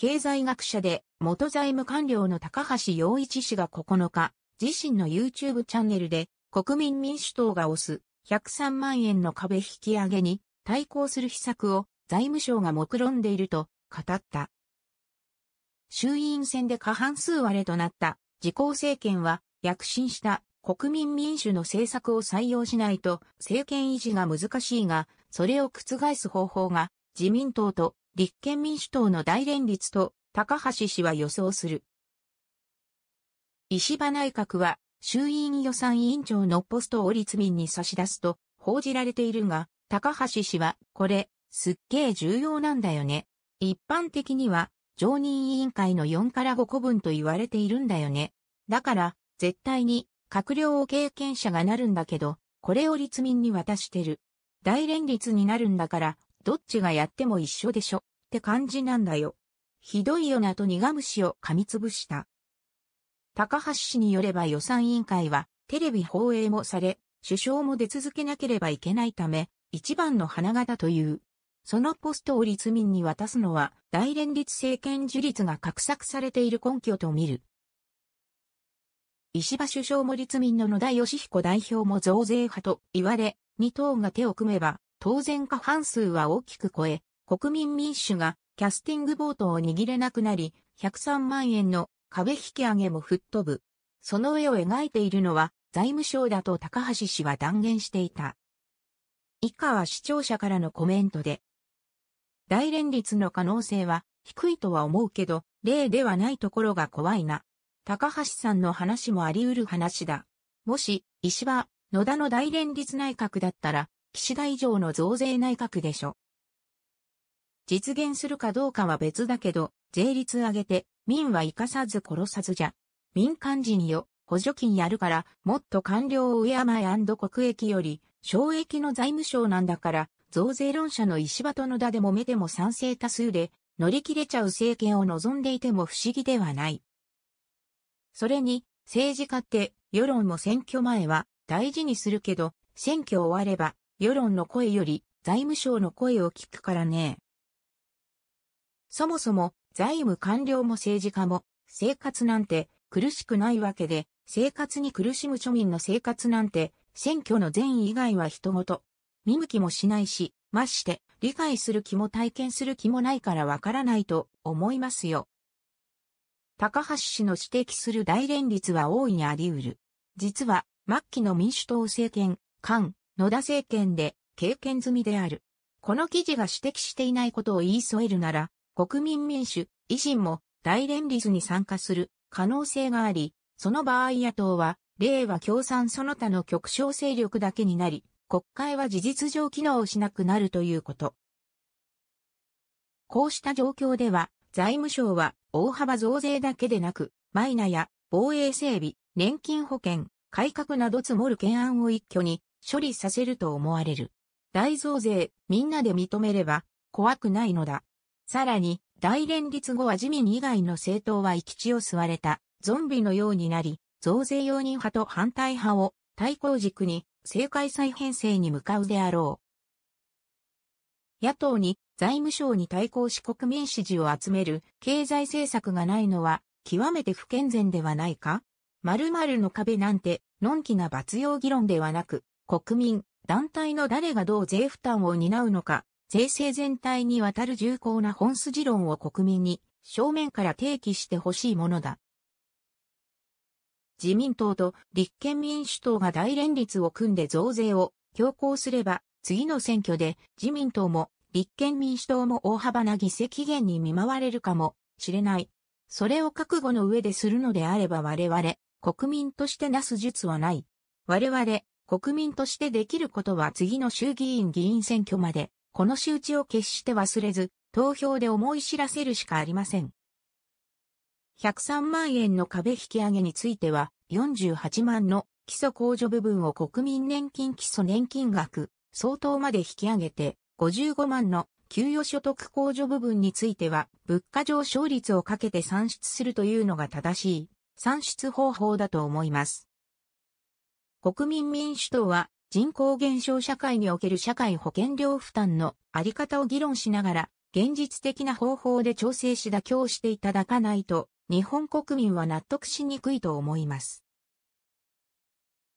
経済学者で元財務官僚の高橋洋一氏が9日、自身の YouTube チャンネルで国民民主党が推す103万円の壁引き上げに対抗する秘策を財務省が目論んでいると語った。衆院選で過半数割れとなった自公政権は躍進した国民民主の政策を採用しないと政権維持が難しいが、それを覆す方法が自民党と立憲民主党の大連立と高橋氏は予想する。石破内閣は衆院予算委員長のポストを立民に差し出すと報じられているが、高橋氏はこれ、すっげえ重要なんだよね。一般的には常任委員会の4から5個分と言われているんだよね。だから、絶対に閣僚を経験者がなるんだけど、これを立民に渡してる。大連立になるんだから、どっちがやっても一緒でしょ。って感じなんだよ。ひどいよなと苦虫を噛みつぶした。高橋氏によれば予算委員会はテレビ放映もされ、首相も出続けなければいけないため、一番の花形という。そのポストを立民に渡すのは大連立政権樹立が画策されている根拠と見る。石破首相も立民の野田義彦代表も増税派と言われ、二党が手を組めば、当然過半数は大きく超え、国民民主がキャスティングボートを握れなくなり、103万円の壁引き上げも吹っ飛ぶ。その絵を描いているのは財務省だと高橋氏は断言していた。以下は視聴者からのコメントで。大連立の可能性は低いとは思うけど、例ではないところが怖いな。高橋さんの話もあり得る話だ。もし、石破、野田の大連立内閣だったら、岸田以上の増税内閣でしょ。実現するかどうかは別だけど、税率上げて、民は生かさず殺さずじゃ。民間人よ、補助金やるから、もっと官僚を敬え国益より、省益の財務省なんだから、増税論者の石破との田でも目でも賛成多数で、乗り切れちゃう政権を望んでいても不思議ではない。それに、政治家って、世論も選挙前は大事にするけど、選挙終われば、世論の声より財務省の声を聞くからね。そもそも財務官僚も政治家も生活なんて苦しくないわけで、生活に苦しむ庶民の生活なんて選挙の善意以外は人ごと。見向きもしないし、まして、理解する気も体験する気もないからわからないと思いますよ。高橋氏の指摘する大連立は大いにあり得る。実は、末期の民主党政権、菅、野田政権で経験済みである。この記事が指摘していないことを言い添えるなら、国民民主、維新も大連立に参加する可能性があり、その場合野党は、令和共産その他の極小勢力だけになり、国会は事実上機能しなくなるということ。こうした状況では、財務省は大幅増税だけでなく、マイナや防衛整備、年金保険、改革など積もる懸案を一挙に処理させると思われる。大増税、みんなで認めれば怖くないのだ。さらに、大連立後は自民以外の政党は行き地を吸われた、ゾンビのようになり、増税容認派と反対派を対抗軸に政界再編成に向かうであろう。野党に財務省に対抗し国民支持を集める経済政策がないのは極めて不健全ではないか〇〇の壁なんて、のんきな罰用議論ではなく、国民、団体の誰がどう税負担を担うのか、税制全体にわたる重厚な本筋論を国民に正面から提起してほしいものだ。自民党と立憲民主党が大連立を組んで増税を強行すれば、次の選挙で自民党も立憲民主党も大幅な議席減に見舞われるかもしれない。それを覚悟の上でするのであれば我々、国民としてなす術はない。我々、国民としてできることは次の衆議院議員選挙までこの仕打ちを決して忘れず、投票で思い知らせるしかありません。103万円の壁引き上げについては、48万の基礎控除部分を国民年金基礎年金額相当まで引き上げて、55万の給与所得控除部分については、物価上昇率をかけて算出するというのが正しい算出方法だと思います。国民民主党は人口減少社会における社会保険料負担のあり方を議論しながら、現実的な方法で調整し妥協していただかないと、日本国民は納得しにくいと思います。